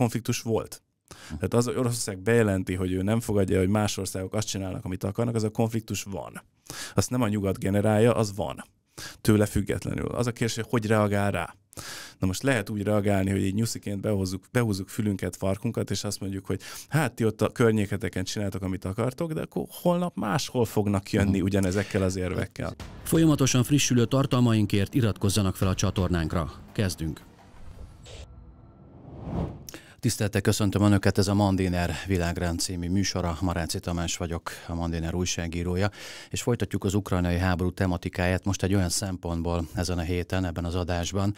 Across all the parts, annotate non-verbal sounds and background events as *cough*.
konfliktus volt. Tehát az, hogy Oroszország bejelenti, hogy ő nem fogadja, hogy más országok azt csinálnak, amit akarnak, az a konfliktus van. Azt nem a nyugat generálja, az van. Tőle függetlenül. Az a kérdés, hogy hogy reagál rá. Na most lehet úgy reagálni, hogy így nyusziként behozzuk, behúzzuk fülünket, farkunkat, és azt mondjuk, hogy hát ti ott a környéketeken csináltok, amit akartok, de akkor holnap máshol fognak jönni mhm. ugyanezekkel az érvekkel. Folyamatosan frissülő tartalmainkért iratkozzanak fel a csatornánkra. Kezdünk! Tisztelettel köszöntöm Önöket, ez a Mandiner világrend című műsora. Maráci Tamás vagyok, a Mandiner újságírója, és folytatjuk az ukrajnai háború tematikáját most egy olyan szempontból ezen a héten, ebben az adásban,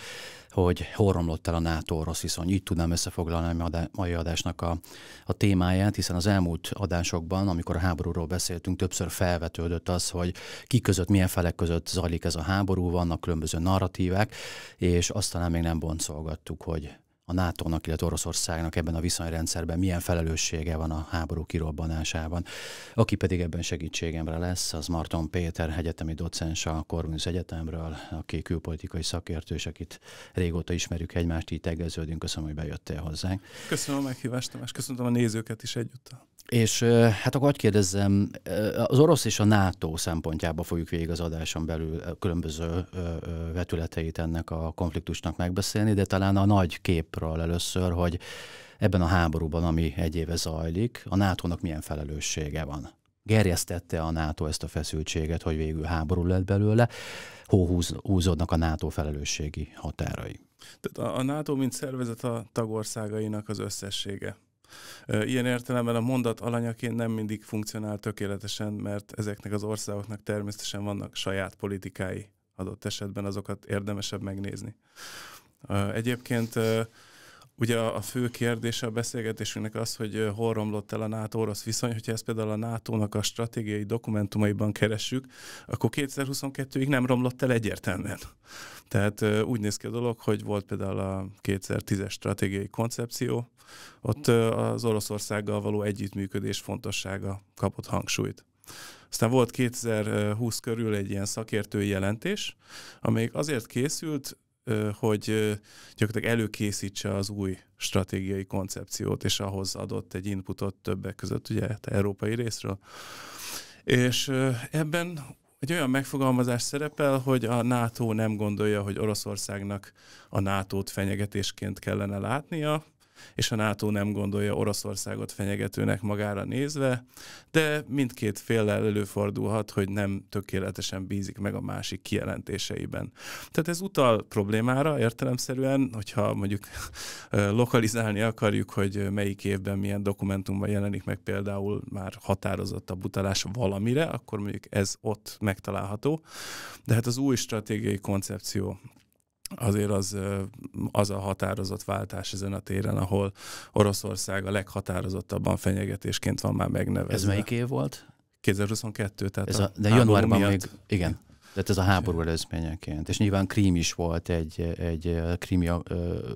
hogy horromlott el a NATO-orosz viszony. Így tudnám összefoglalni a mai adásnak a, a témáját, hiszen az elmúlt adásokban, amikor a háborúról beszéltünk, többször felvetődött az, hogy ki között, milyen felek között zajlik ez a háború, vannak különböző narratívák, és aztán még nem boncolgattuk, hogy a NATO-nak, illetve Oroszországnak ebben a viszonyrendszerben milyen felelőssége van a háború kirobbanásában. Aki pedig ebben segítségemre lesz, az Marton Péter, egyetemi docens a Corvinus Egyetemről, aki külpolitikai szakértő, és akit régóta ismerjük egymást, így tegeződünk. Köszönöm, hogy bejöttél hozzánk. Köszönöm a meghívást, Tamás. Köszönöm a nézőket is egyúttal. És hát akkor hogy kérdezzem, az orosz és a NATO szempontjába fogjuk végig az adáson belül különböző vetületeit ennek a konfliktusnak megbeszélni, de talán a nagy képről először, hogy ebben a háborúban, ami egy éve zajlik, a NATO-nak milyen felelőssége van? Gerjesztette a NATO ezt a feszültséget, hogy végül háború lett belőle, húzódnak a NATO felelősségi határai. Tehát a NATO, mint szervezet a tagországainak az összessége. Ilyen értelemben a mondat alanyaként nem mindig funkcionál tökéletesen, mert ezeknek az országoknak természetesen vannak saját politikái adott esetben azokat érdemesebb megnézni. Egyébként Ugye a fő kérdése a beszélgetésünknek az, hogy hol romlott el a NATO-orosz viszony, hogyha ezt például a NATO-nak a stratégiai dokumentumaiban keressük, akkor 2022-ig nem romlott el egyértelműen. Tehát úgy néz ki a dolog, hogy volt például a 2010-es stratégiai koncepció, ott az Oroszországgal való együttműködés fontossága kapott hangsúlyt. Aztán volt 2020 körül egy ilyen szakértői jelentés, amelyik azért készült, hogy gyakorlatilag előkészítse az új stratégiai koncepciót, és ahhoz adott egy inputot többek között, ugye, hát európai részről. És ebben egy olyan megfogalmazás szerepel, hogy a NATO nem gondolja, hogy Oroszországnak a NATO-t fenyegetésként kellene látnia, és a NATO nem gondolja Oroszországot fenyegetőnek magára nézve, de mindkét féllel előfordulhat, hogy nem tökéletesen bízik meg a másik kijelentéseiben. Tehát ez utal problémára értelemszerűen, hogyha mondjuk lokalizálni akarjuk, hogy melyik évben milyen dokumentumban jelenik meg például már határozottabb utalás valamire, akkor mondjuk ez ott megtalálható. De hát az új stratégiai koncepció azért az, az a határozott váltás ezen a téren, ahol Oroszország a leghatározottabban fenyegetésként van már megnevezve. Ez melyik év volt? 2022, tehát ez a, a De januárban miatt... még, igen, tehát ez a háború előzményeként. És nyilván Krím is volt egy, egy krími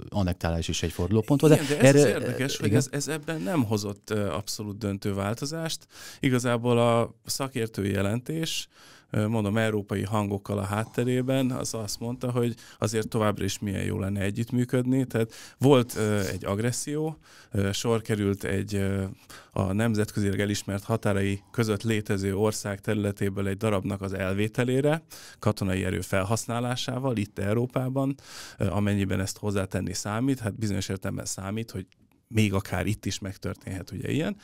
annektálás is egy fordulópont. Igen, de, de ez erre, érdekes, igen. hogy ez, ez ebben nem hozott abszolút döntő változást. Igazából a szakértői jelentés mondom, európai hangokkal a hátterében, az azt mondta, hogy azért továbbra is milyen jó lenne együttműködni. Tehát volt egy agresszió, sor került egy a nemzetközileg elismert határai között létező ország területéből egy darabnak az elvételére, katonai erő felhasználásával itt Európában, amennyiben ezt hozzátenni számít, hát bizonyos értelemben számít, hogy még akár itt is megtörténhet ugye ilyen,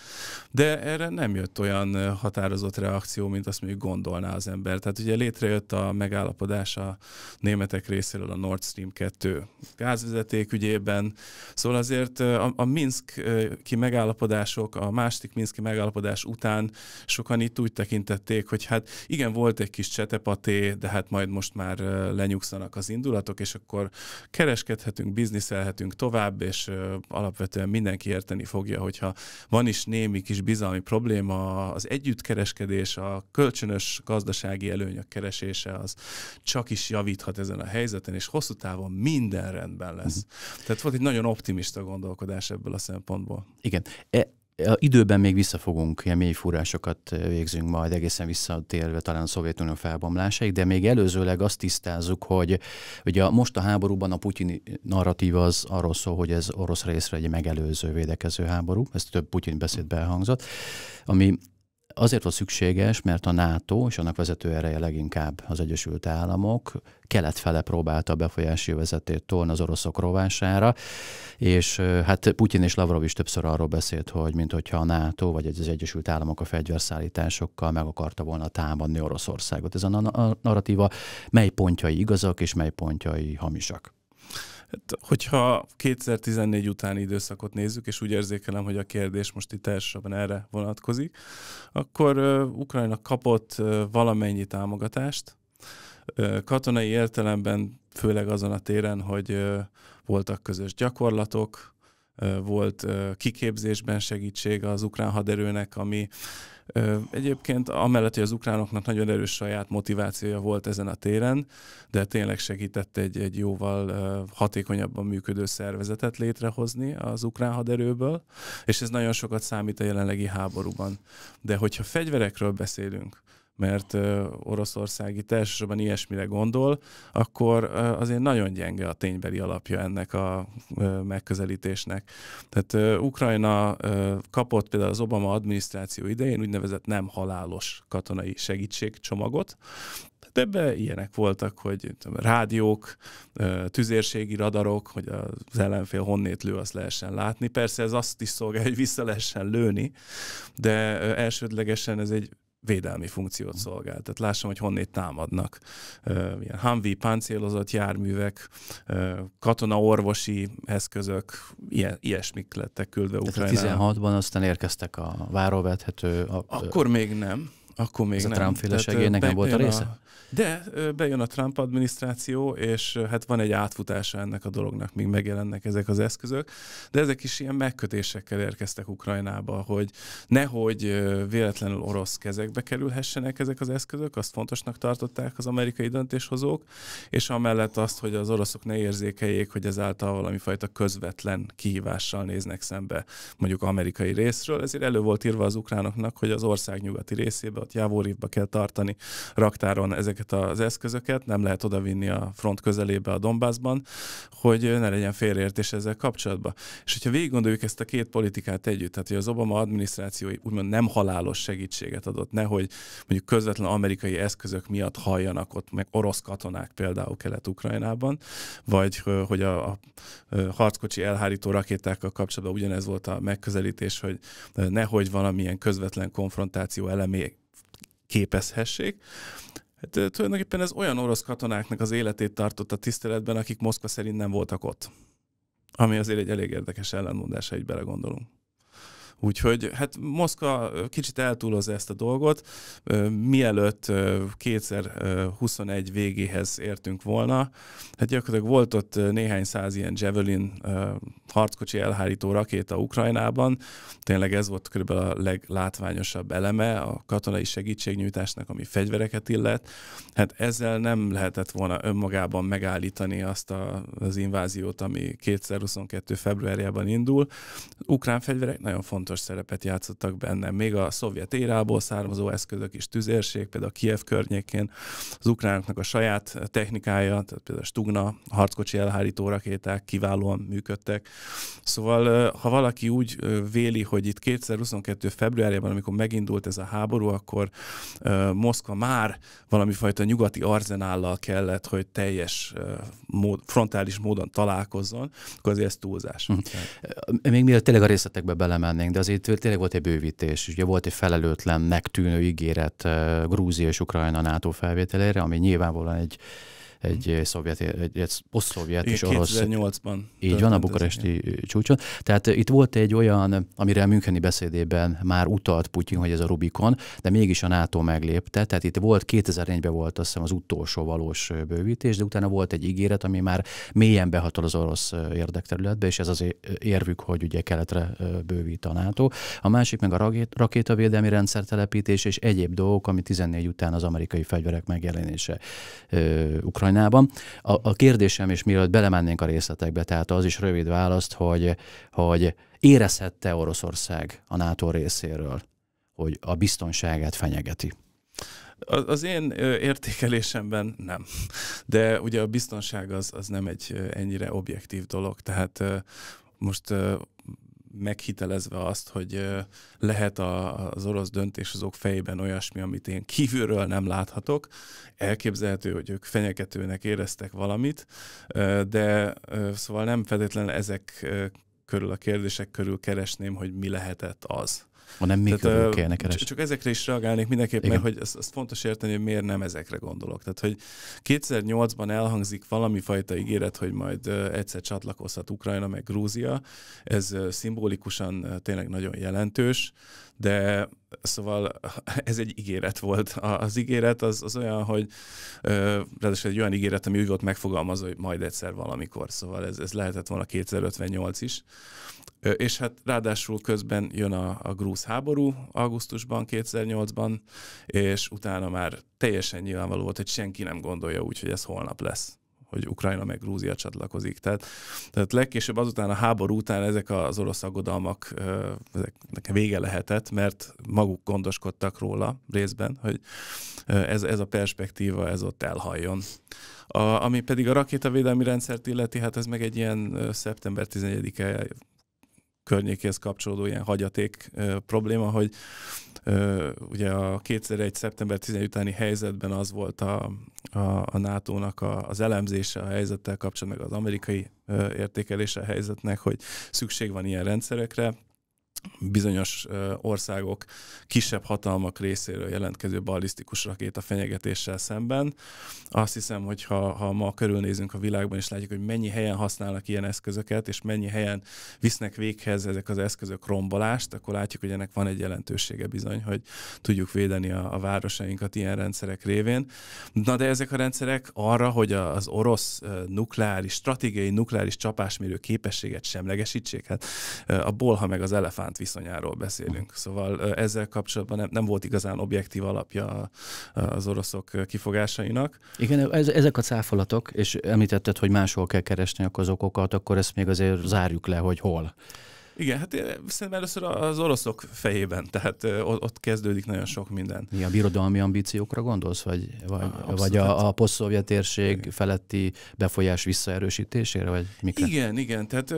de erre nem jött olyan határozott reakció, mint azt mondjuk gondolná az ember. Tehát ugye létrejött a megállapodás a németek részéről a Nord Stream 2 gázvezeték ügyében, szóval azért a, a Minsk-ki megállapodások, a másik Minszki megállapodás után sokan itt úgy tekintették, hogy hát igen, volt egy kis csetepaté, de hát majd most már lenyugszanak az indulatok, és akkor kereskedhetünk, bizniszelhetünk tovább, és alapvetően mindenki érteni fogja, hogyha van is némi kis bizalmi probléma, az együttkereskedés, a kölcsönös gazdasági előnyök keresése az csak is javíthat ezen a helyzeten, és hosszú távon minden rendben lesz. Mhm. Tehát volt egy nagyon optimista gondolkodás ebből a szempontból. Igen. E, Időben még visszafogunk, ilyen mély fúrásokat eh, végzünk majd egészen visszatérve talán a Szovjetunió felbomlásáig, de még előzőleg azt tisztázzuk, hogy ugye most a háborúban a putyini narratíva az arról szól, hogy ez orosz részre egy megelőző védekező háború, ez több Putyin beszédbe elhangzott, ami Azért volt szükséges, mert a NATO és annak vezető ereje leginkább az Egyesült Államok kelet próbálta a befolyási vezetét tolni az oroszok rovására, és hát Putyin és Lavrov is többször arról beszélt, hogy mint hogyha a NATO vagy az Egyesült Államok a fegyverszállításokkal meg akarta volna támadni Oroszországot. Ez a narratíva mely pontjai igazak és mely pontjai hamisak? Hát, hogyha 2014 utáni időszakot nézzük, és úgy érzékelem, hogy a kérdés most itt elsősorban erre vonatkozik, akkor uh, Ukrajna kapott uh, valamennyi támogatást, uh, katonai értelemben, főleg azon a téren, hogy voltak közös gyakorlatok, volt kiképzésben segítség az ukrán haderőnek, ami Egyébként amellett, hogy az ukránoknak nagyon erős saját motivációja volt ezen a téren, de tényleg segített egy, egy jóval hatékonyabban működő szervezetet létrehozni az ukrán haderőből, és ez nagyon sokat számít a jelenlegi háborúban. De hogyha fegyverekről beszélünk, mert Oroszország itt elsősorban ilyesmire gondol, akkor azért nagyon gyenge a ténybeli alapja ennek a megközelítésnek. Tehát Ukrajna kapott például az Obama adminisztráció idején úgynevezett nem halálos katonai segítségcsomagot, de ebben ilyenek voltak, hogy rádiók, tüzérségi radarok, hogy az ellenfél honnét lő, azt lehessen látni. Persze ez azt is szolgálja, hogy vissza lehessen lőni, de elsődlegesen ez egy védelmi funkciót szolgál. Tehát lássam, hogy honnét támadnak. Ilyen hanvi páncélozott járművek, katona-orvosi eszközök, ilyen, ilyesmik lettek küldve Ukrajnába. 16-ban aztán érkeztek a váróvethető... Akkor még nem. Akkor még Ez nem. a Trump-féle segély volt a része? A, de bejön a Trump adminisztráció, és hát van egy átfutása ennek a dolognak, még megjelennek ezek az eszközök, de ezek is ilyen megkötésekkel érkeztek Ukrajnába, hogy nehogy véletlenül orosz kezekbe kerülhessenek ezek az eszközök, azt fontosnak tartották az amerikai döntéshozók, és amellett azt, hogy az oroszok ne érzékeljék, hogy ezáltal valami fajta közvetlen kihívással néznek szembe mondjuk amerikai részről, ezért elő volt írva az ukránoknak, hogy az ország nyugati részébe, a tartott kell tartani raktáron ezeket az eszközöket, nem lehet odavinni a front közelébe a Dombászban, hogy ne legyen félreértés ezzel kapcsolatban. És hogyha végig gondoljuk ezt a két politikát együtt, tehát hogy az Obama adminisztráció úgymond nem halálos segítséget adott, nehogy mondjuk közvetlen amerikai eszközök miatt halljanak ott meg orosz katonák például Kelet-Ukrajnában, vagy hogy a, a harckocsi elhárító rakétákkal kapcsolatban ugyanez volt a megközelítés, hogy nehogy valamilyen közvetlen konfrontáció elemé képezhessék. Hát tulajdonképpen ez olyan orosz katonáknak az életét tartotta tiszteletben, akik Moszkva szerint nem voltak ott. Ami azért egy elég érdekes ellentmondás, ha így belegondolunk. Úgyhogy hát Moszkva kicsit eltúloz ezt a dolgot. Mielőtt 2021 végéhez értünk volna, hát gyakorlatilag volt ott néhány száz ilyen Javelin harckocsi elhárító rakéta Ukrajnában. Tényleg ez volt körülbelül a leglátványosabb eleme a katonai segítségnyújtásnak, ami fegyvereket illet. Hát ezzel nem lehetett volna önmagában megállítani azt a, az inváziót, ami 2022. februárjában indul. Ukrán fegyverek nagyon fontos fontos szerepet játszottak benne. Még a szovjet érából származó eszközök is, tüzérség, például a Kiev környékén, az ukránoknak a saját technikája, tehát például Stugna harckocsi elhárító rakéták kiválóan működtek. Szóval ha valaki úgy véli, hogy itt 2022. februárjában, amikor megindult ez a háború, akkor Moszkva már valami fajta nyugati arzenállal kellett, hogy teljes mód, frontális módon találkozzon, akkor azért ez túlzás. uh Még mielőtt tényleg a részletekbe belemennénk, de azért tényleg volt egy bővítés, ugye volt egy felelőtlennek tűnő ígéret eh, Grúzia és Ukrajna NATO felvételére, ami nyilvánvalóan egy egy mm. szovjet, egy, egy szovjet és orosz. 2008-ban. Így van, a bukaresti igen. Eh, csúcson. Tehát eh, itt volt egy olyan, amire a Müncheni beszédében már utalt Putyin, hogy ez a Rubikon, de mégis a NATO meglépte. Tehát itt volt, 2004-ben volt azt hiszem az utolsó valós bővítés, de utána volt egy ígéret, ami már mélyen behatol az orosz érdekterületbe, és ez az érvük, hogy ugye keletre bővít a NATO. A másik meg a rakétavédelmi rendszer telepítés és egyéb dolgok, ami 14 után az amerikai fegyverek megjelenése Ukrajna Ukrajnában. A, a kérdésem is, mielőtt belemennénk a részletekbe, tehát az is rövid választ, hogy, hogy érezhette Oroszország a NATO részéről, hogy a biztonságát fenyegeti. Az én értékelésemben nem. De ugye a biztonság az, az nem egy ennyire objektív dolog, tehát most meghitelezve azt, hogy lehet a, az orosz döntéshozók fejében olyasmi, amit én kívülről nem láthatok. Elképzelhető, hogy ők fenyegetőnek éreztek valamit, de szóval nem feltétlenül ezek körül a kérdések körül keresném, hogy mi lehetett az. Hanem mi Tehát, kellene keresni. Csak ezekre is reagálnék mindenképpen, mert hogy azt, azt fontos érteni, hogy miért nem ezekre gondolok. Tehát, hogy 2008-ban elhangzik valami fajta ígéret, hogy majd egyszer csatlakozhat Ukrajna meg Grúzia. Ez szimbolikusan tényleg nagyon jelentős, de szóval *laughs* ez egy ígéret volt. Az ígéret az, az olyan, hogy ráadásul egy olyan ígéret, ami úgy volt megfogalmazva, hogy majd egyszer valamikor, szóval ez, ez lehetett volna 2058 is. És hát ráadásul közben jön a, a grúz háború augusztusban, 2008-ban, és utána már teljesen nyilvánvaló volt, hogy senki nem gondolja úgy, hogy ez holnap lesz hogy Ukrajna meg Grúzia csatlakozik. Tehát, tehát legkésőbb azután a háború után ezek az orosz aggodalmak ezeknek vége lehetett, mert maguk gondoskodtak róla részben, hogy ez, ez a perspektíva, ez ott elhalljon. A, ami pedig a rakétavédelmi rendszert illeti, hát ez meg egy ilyen szeptember 11-e környékéhez kapcsolódó ilyen hagyaték ö, probléma, hogy Ugye a 2001. szeptember 11 utáni helyzetben az volt a, a, a NATO-nak a, az elemzése a helyzettel kapcsolatban, meg az amerikai értékelése a helyzetnek, hogy szükség van ilyen rendszerekre, bizonyos országok kisebb hatalmak részéről jelentkező ballisztikus rakéta fenyegetéssel szemben. Azt hiszem, hogy ha, ha ma körülnézünk a világban, és látjuk, hogy mennyi helyen használnak ilyen eszközöket, és mennyi helyen visznek véghez ezek az eszközök rombolást, akkor látjuk, hogy ennek van egy jelentősége bizony, hogy tudjuk védeni a, a városainkat ilyen rendszerek révén. Na de ezek a rendszerek arra, hogy az orosz nukleáris, stratégiai nukleáris csapásmérő képességet semlegesítsék, hát a bolha meg az elefánt elszánt viszonyáról beszélünk. Szóval ezzel kapcsolatban nem, nem volt igazán objektív alapja az oroszok kifogásainak. Igen, ez, ezek a cáfolatok, és említetted, hogy máshol kell keresni az okokat, akkor ezt még azért zárjuk le, hogy hol. Igen, hát eh, szerintem először az oroszok fejében, tehát eh, ott kezdődik nagyon sok minden. Mi a birodalmi ambíciókra gondolsz, vagy, vagy, Abszolút. vagy a, a poszt-szovjet térség feletti befolyás visszaerősítésére, vagy mikre? Igen, igen, tehát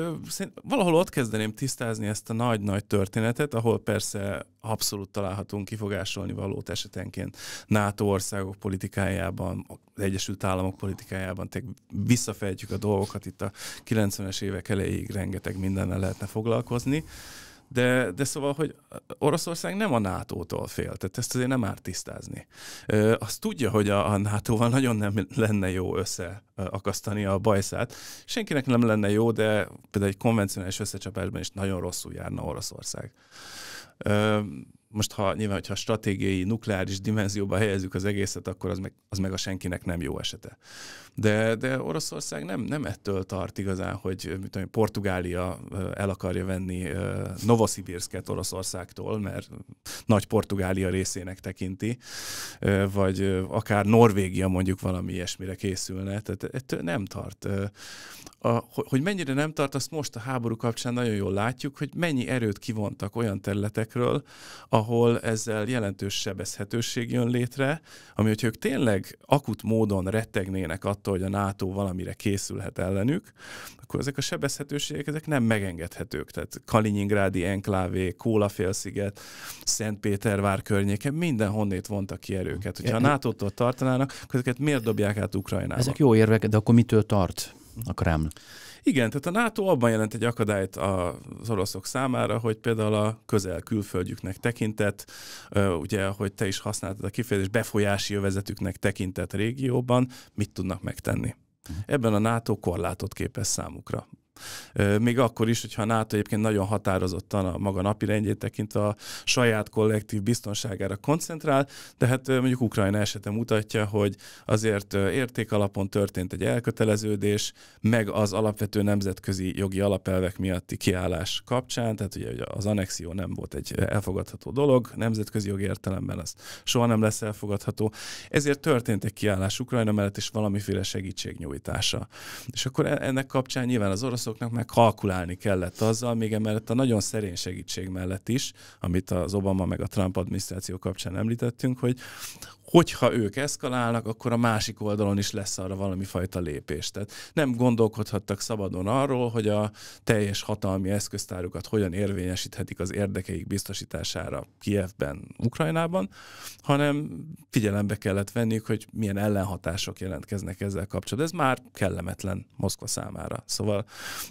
valahol ott kezdeném tisztázni ezt a nagy-nagy történetet, ahol persze abszolút találhatunk kifogásolni valót esetenként NATO országok politikájában, az Egyesült Államok politikájában, tehát visszafejtjük a dolgokat, itt a 90-es évek elejéig rengeteg mindennel lehetne foglalkozni, de, de szóval, hogy Oroszország nem a NATO-tól fél, tehát ezt azért nem árt tisztázni. Ö, azt tudja, hogy a, a NATO-val nagyon nem lenne jó összeakasztani a bajszát. Senkinek nem lenne jó, de például egy konvencionális összecsapásban is nagyon rosszul járna Oroszország. Um, most ha nyilván, hogyha stratégiai, nukleáris dimenzióba helyezzük az egészet, akkor az meg, az meg a senkinek nem jó esete. De, de Oroszország nem, nem ettől tart igazán, hogy mit tudom, Portugália el akarja venni Novosibirszket Oroszországtól, mert nagy Portugália részének tekinti, vagy akár Norvégia mondjuk valami ilyesmire készülne, tehát ettől nem tart. A, hogy mennyire nem tart, azt most a háború kapcsán nagyon jól látjuk, hogy mennyi erőt kivontak olyan területekről, a ahol ezzel jelentős sebezhetőség jön létre, ami hogyha ők tényleg akut módon rettegnének attól, hogy a NATO valamire készülhet ellenük, akkor ezek a sebezhetőségek ezek nem megengedhetők. Tehát Kaliningrádi enklávé, Kólafélsziget, Szentpétervár környéke, minden honnét vontak ki erőket. Hogyha a e- NATO-tól tartanának, akkor ezeket miért dobják át Ukrajnába? Ezek jó érvek, de akkor mitől tart a Kreml? Igen, tehát a NATO abban jelent egy akadályt az oroszok számára, hogy például a közel külföldjüknek tekintett, ugye, hogy te is használtad a kifejezést, befolyási övezetüknek tekintett régióban, mit tudnak megtenni. Mhm. Ebben a NATO korlátot képes számukra. Még akkor is, hogyha a NATO egyébként nagyon határozottan a maga napi rendjét tekintve a saját kollektív biztonságára koncentrál, de hát mondjuk Ukrajna esete mutatja, hogy azért értékalapon történt egy elköteleződés, meg az alapvető nemzetközi jogi alapelvek miatti kiállás kapcsán, tehát ugye az annexió nem volt egy elfogadható dolog, nemzetközi jogi értelemben az soha nem lesz elfogadható. Ezért történt egy kiállás Ukrajna mellett, és valamiféle segítségnyújtása. És akkor e-, ennek kapcsán nyilván az orosz oroszoknak meg kalkulálni kellett azzal, még emellett a nagyon szerény segítség mellett is, amit az Obama meg a Trump adminisztráció kapcsán említettünk, hogy, hogyha ők eszkalálnak, akkor a másik oldalon is lesz arra valami fajta lépés. Tehát nem gondolkodhattak szabadon arról, hogy a teljes hatalmi eszköztárukat hogyan érvényesíthetik az érdekeik biztosítására Kievben, Ukrajnában, hanem figyelembe kellett venniük, hogy milyen ellenhatások jelentkeznek ezzel kapcsolatban. Ez már kellemetlen Moszkva számára. Szóval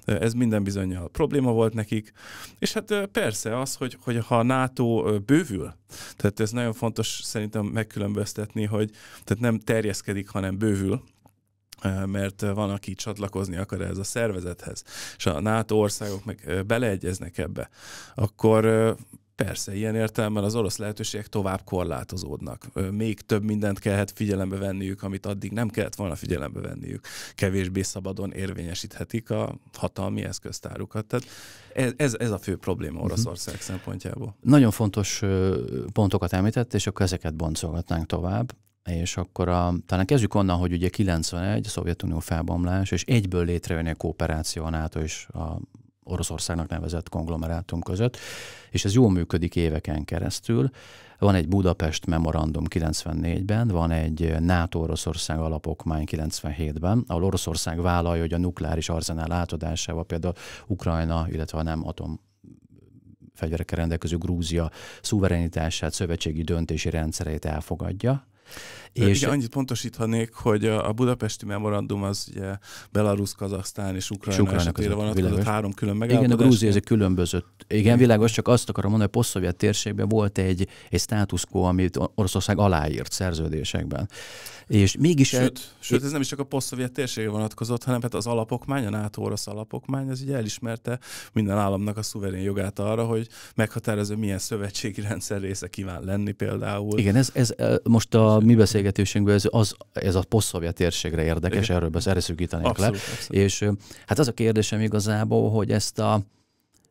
ez minden bizonyal probléma volt nekik. És hát persze az, hogy, hogy ha a NATO bővül, tehát ez nagyon fontos szerintem megkülönböztetni, figyelmeztetni, hogy tehát nem terjeszkedik, hanem bővül, mert van, aki csatlakozni akar ez a szervezethez, és a NATO országok meg beleegyeznek ebbe, akkor Persze, ilyen értelemben az orosz lehetőségek tovább korlátozódnak. Még több mindent kellhet figyelembe venniük, amit addig nem kellett volna figyelembe venniük. Kevésbé szabadon érvényesíthetik a hatalmi eszköztárukat. Tehát ez, ez, ez a fő probléma mhm. Oroszország uh-huh. szempontjából. Nagyon fontos pontokat említett, és akkor ezeket boncolgatnánk tovább és akkor a, talán kezdjük onnan, hogy ugye 91, a Szovjetunió felbomlás, és egyből létrejön a kooperáció a NATO és a, Oroszországnak nevezett konglomerátum között, és ez jól működik éveken keresztül. Van egy Budapest memorandum 94-ben, van egy NATO-Oroszország alapokmány 97-ben, ahol Oroszország vállalja, hogy a nukleáris arzenál átadásával például Ukrajna, illetve a nem atom fegyverekkel rendelkező Grúzia szuverenitását, szövetségi döntési rendszereit elfogadja, és Igen, annyit pontosíthanék, hogy a budapesti memorandum az ugye Belarus, Kazaksztán és Ukrajna és esetére vonatkozott három külön megállapodás. Igen, a Grúzia ez egy különbözött. Igen, Igen, világos, csak azt akarom mondani, hogy a posztszovjet térségben volt egy, egy státuszkó, amit Oroszország aláírt szerződésekben. És mégis... Sőt, el... sőt ez nem is csak a posztszovjet térségre vonatkozott, hanem hát az alapokmány, a NATO-orosz alapokmány, az ugye elismerte minden államnak a szuverén jogát arra, hogy meghatározza, milyen szövetségi rendszer része kíván lenni például. Igen, ez, ez most a a mi beszélgetésünkből ez, az, ez a poszt térségre érdekes, Igen. erről besz, erre szűkítenénk abszolút, le. Abszolút. És hát az a kérdésem igazából, hogy ezt a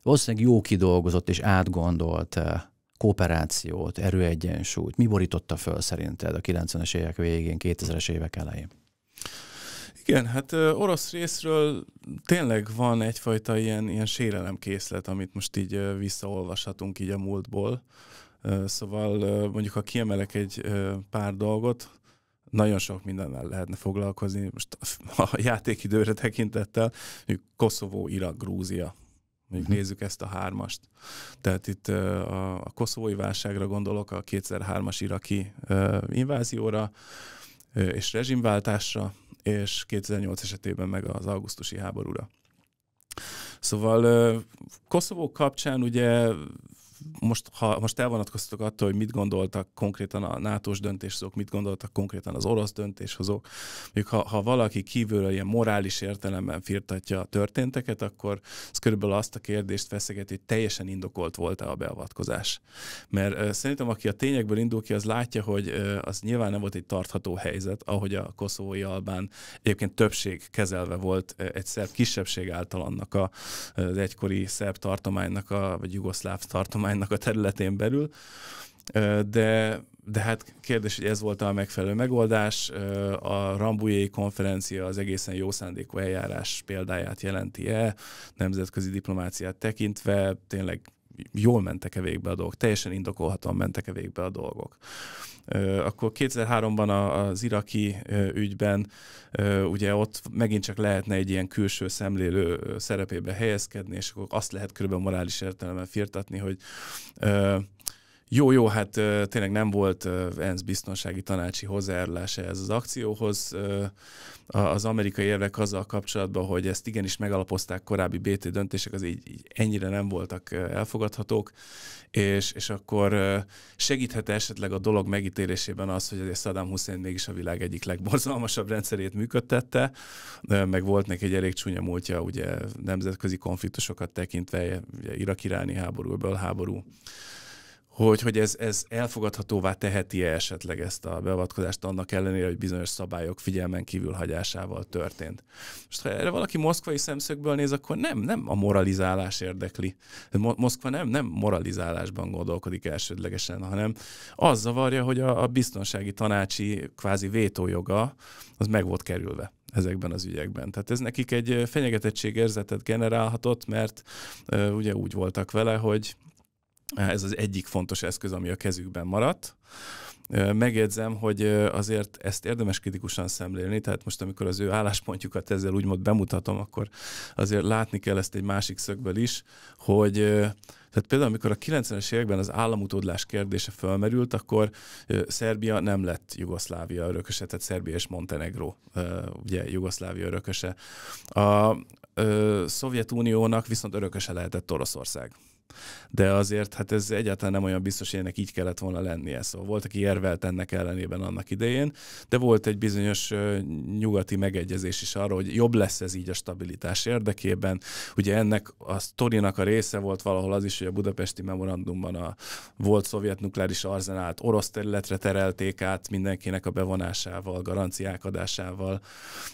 valószínűleg jó kidolgozott és átgondolt kooperációt, erőegyensúlyt, mi borította föl szerinted a 90-es évek végén, 2000-es évek elején? Igen, hát orosz részről tényleg van egyfajta ilyen, ilyen sérelemkészlet, amit most így visszaolvashatunk így a múltból. Szóval mondjuk, ha kiemelek egy pár dolgot, nagyon sok mindennel lehetne foglalkozni, most a *laughs* játékidőre tekintettel, mondjuk Koszovó, Irak, Grúzia. Mondjuk mhm. nézzük ezt a hármast. Tehát itt a, a koszovói válságra gondolok, a 2003-as iraki invázióra, és rezsimváltásra, és 2008 esetében meg az augusztusi háborúra. Szóval Koszovó kapcsán ugye most, ha most elvonatkoztatok attól, hogy mit gondoltak konkrétan a NATO-s döntéshozók, mit gondoltak konkrétan az orosz döntéshozók, mondjuk ha, ha valaki kívülről ilyen morális értelemben firtatja a történteket, akkor ez körülbelül azt a kérdést feszeget, hogy teljesen indokolt volt-e a beavatkozás. Mert uh, szerintem aki a tényekből indul ki, az látja, hogy uh, az nyilván nem volt egy tartható helyzet, ahogy a koszovói albán egyébként többség kezelve volt uh, egy szerb kisebbség által annak a, az egykori szerb tartománynak, a, vagy jugoszláv tartomány tudománynak a területén belül, de, de hát kérdés, hogy ez volt a megfelelő megoldás. A Rambujé konferencia az egészen jó szándékú eljárás példáját jelenti-e, nemzetközi diplomáciát tekintve, tényleg jól mentek-e végbe a dolgok, teljesen indokolhatóan mentek-e végbe a dolgok. Akkor 2003-ban az iraki ügyben ugye ott megint csak lehetne egy ilyen külső szemlélő szerepébe helyezkedni, és akkor azt lehet körülbelül morális értelemben firtatni, hogy jó, jó, hát tényleg nem volt ENSZ biztonsági tanácsi hozzájárulása ez az akcióhoz. Az amerikai érvek azzal kapcsolatban, hogy ezt igenis megalapozták korábbi BT döntések, az így, így ennyire nem voltak elfogadhatók, és, és akkor segíthet -e esetleg a dolog megítélésében az, hogy azért Saddam Hussein mégis a világ egyik legborzalmasabb rendszerét működtette, meg volt neki egy elég csúnya múltja, ugye nemzetközi konfliktusokat tekintve, ugye irak-iráni háború, háború hogy, hogy ez, ez elfogadhatóvá teheti-e esetleg ezt a beavatkozást annak ellenére, hogy bizonyos szabályok figyelmen kívül hagyásával történt. Most ha erre valaki moszkvai szemszögből néz, akkor nem, nem a moralizálás érdekli. Moszkva nem, nem moralizálásban gondolkodik elsődlegesen, hanem az zavarja, hogy a, a biztonsági tanácsi kvázi vétójoga az meg volt kerülve ezekben az ügyekben. Tehát ez nekik egy fenyegetettségérzetet generálhatott, mert ugye úgy voltak vele, hogy ez az egyik fontos eszköz, ami a kezükben maradt. Megjegyzem, hogy azért ezt érdemes kritikusan szemlélni, tehát most, amikor az ő álláspontjukat ezzel úgymond bemutatom, akkor azért látni kell ezt egy másik szögből is, hogy tehát például, amikor a 90-es években az államutódlás kérdése felmerült, akkor Szerbia nem lett Jugoszlávia örököse, tehát Szerbia és Montenegro, ugye Jugoszlávia örököse. A, Szovjetuniónak viszont örököse lehetett Oroszország de azért hát ez egyáltalán nem olyan biztos, hogy ennek így kellett volna lennie. Szóval volt, aki érvelt ennek ellenében annak idején, de volt egy bizonyos nyugati megegyezés is arra, hogy jobb lesz ez így a stabilitás érdekében. Ugye ennek a sztorinak a része volt valahol az is, hogy a budapesti memorandumban a volt szovjet nukleáris arzenált orosz területre terelték át mindenkinek a bevonásával, garanciák adásával.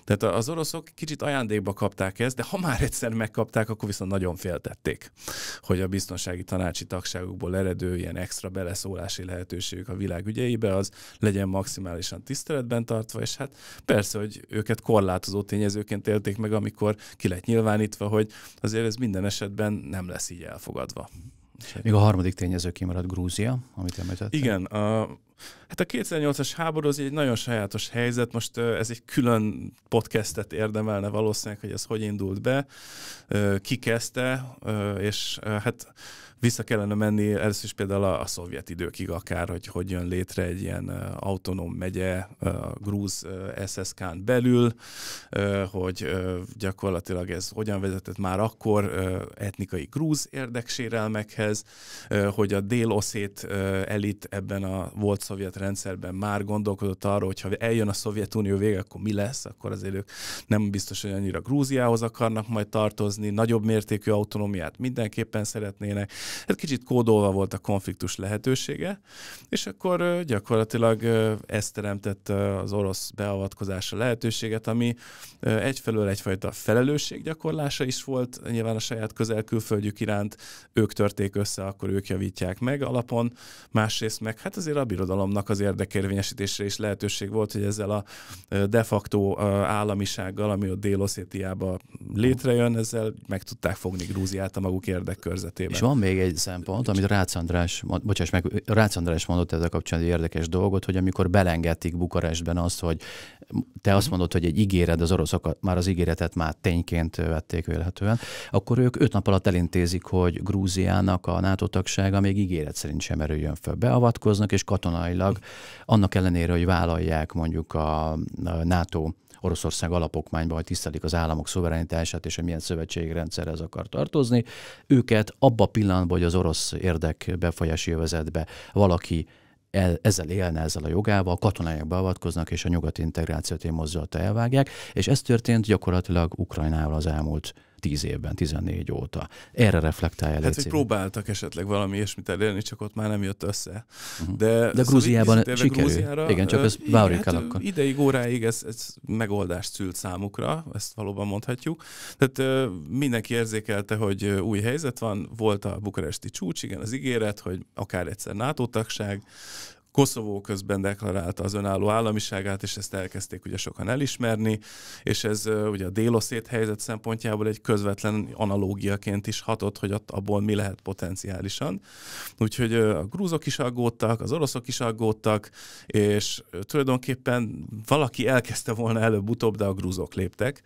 Tehát az oroszok kicsit ajándékba kapták ezt, de ha már egyszer megkapták, akkor viszont nagyon féltették, hogy a biztos biztonsági tanácsi tagságukból eredő ilyen extra beleszólási lehetőségük a világ ügyeibe, az legyen maximálisan tiszteletben tartva, és hát persze, hogy őket korlátozó tényezőként élték meg, amikor ki lett nyilvánítva, hogy azért ez minden esetben nem lesz így elfogadva. Még a harmadik tényező kimaradt Grúzia, amit említettem. Igen, a, hát a 2008-as háború az egy nagyon sajátos helyzet, most ez egy külön podcastet érdemelne valószínűleg, hogy ez hogy indult be, ki kezdte, és hát vissza kellene menni először is például a, a szovjet időkig akár, hogy hogy jön létre egy ilyen autonóm megye a grúz SSK-n belül, hogy gyakorlatilag ez hogyan vezetett már akkor etnikai grúz érdeksérelmekhez, hogy a dél-oszét elit ebben a volt szovjet rendszerben már gondolkodott arról, hogy ha eljön a Szovjetunió vége, akkor mi lesz, akkor azért ők nem biztos, hogy annyira Grúziához akarnak majd tartozni, nagyobb mértékű autonómiát mindenképpen szeretnének, Hát kicsit kódolva volt a konfliktus lehetősége, és akkor gyakorlatilag ez teremtett az orosz beavatkozása lehetőséget, ami egyfelől egyfajta felelősséggyakorlása is volt nyilván a saját közel-külföldjük iránt, ők törték össze, akkor ők javítják meg alapon, másrészt meg hát azért a birodalomnak az érdekérvényesítésre is lehetőség volt, hogy ezzel a de facto államisággal, ami ott dél létrejön, ezzel meg tudták fogni Grúziát a maguk érdekkörzetében. És van még még egy szempont, amit Rácz András, bocsáss meg, Rácz András mondott ezzel kapcsolatban egy érdekes dolgot, hogy amikor belengetik Bukarestben azt, hogy te azt mondod, hogy egy ígéred az oroszok már az ígéretet már tényként vették vélhetően, akkor ők öt nap alatt elintézik, hogy Grúziának a NATO tagsága még ígéret szerint sem erőjön föl. Beavatkoznak, és katonailag, annak ellenére, hogy vállalják mondjuk a NATO Oroszország alapokmányban, hogy tisztelik az államok szuverenitását, és hogy milyen szövetségi rendszerhez akar tartozni. Őket abba a pillanatban, hogy az orosz érdek befolyási övezetbe valaki el, ezzel élne, ezzel a jogával, katonáják beavatkoznak, és a nyugati integrációt én mozdulata elvágják, és ez történt gyakorlatilag Ukrajnával az elmúlt 10 évben, 14 óta. Erre reflektálja Hát, hogy próbáltak esetleg valami ilyesmit elérni, csak ott már nem jött össze. Uh-huh. De, De szóval Grúziában sikerül. Grúziára, Igen, csak ez várjuk Hát, ideig, óráig ez, ez megoldást szült számukra, ezt valóban mondhatjuk. Tehát mindenki érzékelte, hogy új helyzet van, volt a bukaresti csúcs, igen, az ígéret, hogy akár egyszer NATO tagság, Koszovó közben deklarálta az önálló államiságát, és ezt elkezdték ugye sokan elismerni, és ez ugye a déloszét helyzet szempontjából egy közvetlen analógiaként is hatott, hogy ott abból mi lehet potenciálisan. Úgyhogy a grúzok is aggódtak, az oroszok is aggódtak, és tulajdonképpen valaki elkezdte volna előbb-utóbb, de a grúzok léptek.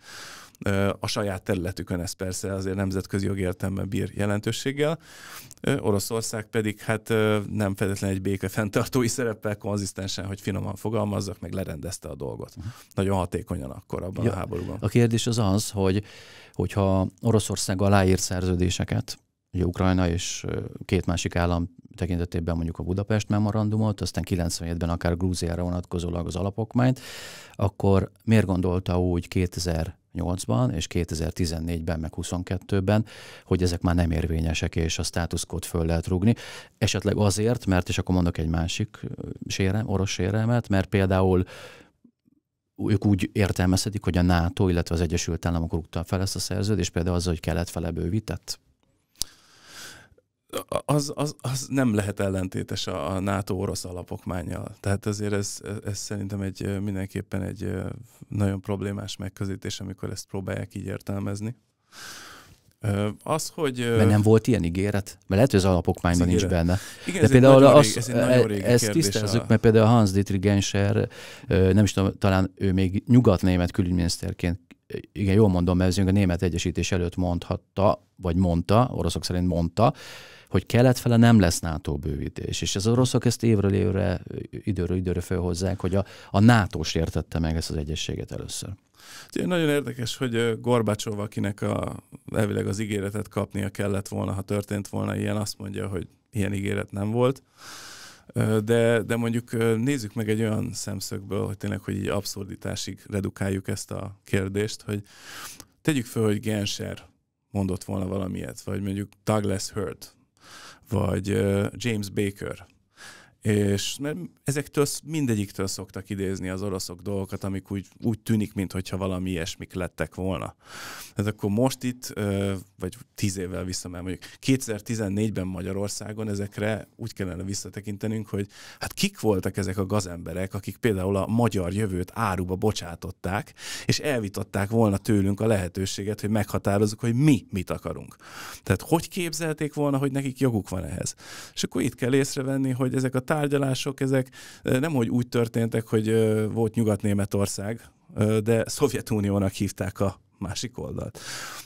A saját területükön ez persze azért nemzetközi jogértelme bír jelentőséggel. Oroszország pedig hát nem fedetlen egy béke fenntartói szereppel konzisztensen, hogy finoman fogalmazzak, meg lerendezte a dolgot. Mhm. Nagyon hatékonyan akkor abban ja, a háborúban. A kérdés az az, hogy hogyha Oroszország aláír szerződéseket, ugye Ukrajna és két másik állam tekintetében mondjuk a Budapest memorandumot, aztán 97-ben akár Grúziára vonatkozólag az alapokmányt, akkor miért gondolta úgy 2000 2008-ban és 2014-ben, meg 22-ben, hogy ezek már nem érvényesek, és a státuszkót föl lehet rúgni. Esetleg azért, mert, és akkor mondok egy másik sérem, orosz sérelmet, mert például ők úgy értelmezhetik, hogy a NATO, illetve az Egyesült Államok rúgta fel ezt a szerződést, például az, hogy kelet fele bővített az, az, az nem lehet ellentétes a, NATO-orosz alapokmányjal. Tehát azért ez, ez szerintem egy mindenképpen egy nagyon problémás megközelítés, amikor ezt próbálják így értelmezni. Az, hogy... Mert nem volt ilyen ígéret? Mert lehet, hogy az alapokmányban az nincs benne. Igen, De ez például az, régi, ez egy e, ezt tisztázzuk, a... mert például Hans Dietrich Genscher, nem is tudom, talán ő még nyugat-német külügyminiszterként igen, jól mondom, mert a Német Egyesítés előtt mondhatta, vagy mondta, oroszok szerint mondta, hogy keletfele nem lesz NATO bővítés. És az oroszok ezt évről évre, időről időre felhozzák, hogy a, a NATO értette meg ezt az egyességet először. Hát nagyon érdekes, hogy Gorbácsov, akinek a, elvileg az ígéretet kapnia kellett volna, ha történt volna ilyen, azt mondja, hogy ilyen ígéret nem volt. De, de mondjuk nézzük meg egy olyan szemszögből, hogy tényleg, hogy így abszurditásig redukáljuk ezt a kérdést, hogy tegyük föl, hogy Genser mondott volna valamilyet, vagy mondjuk Douglas Hurt vagy James Baker és mert ezektől mindegyiktől szoktak idézni az oroszok dolgokat, amik úgy, úgy tűnik, mintha valami ilyesmik lettek volna. Ez akkor most itt, vagy tíz évvel vissza, mert mondjuk 2014-ben Magyarországon ezekre úgy kellene visszatekintenünk, hogy hát kik voltak ezek a gazemberek, akik például a magyar jövőt áruba bocsátották, és elvitatták volna tőlünk a lehetőséget, hogy meghatározzuk, hogy mi mit akarunk. Tehát hogy képzelték volna, hogy nekik joguk van ehhez. És akkor itt kell észrevenni, hogy ezek a tárgyalások ezek nem hogy úgy történtek, hogy volt Nyugat-Németország, de Szovjetuniónak hívták a másik oldalt.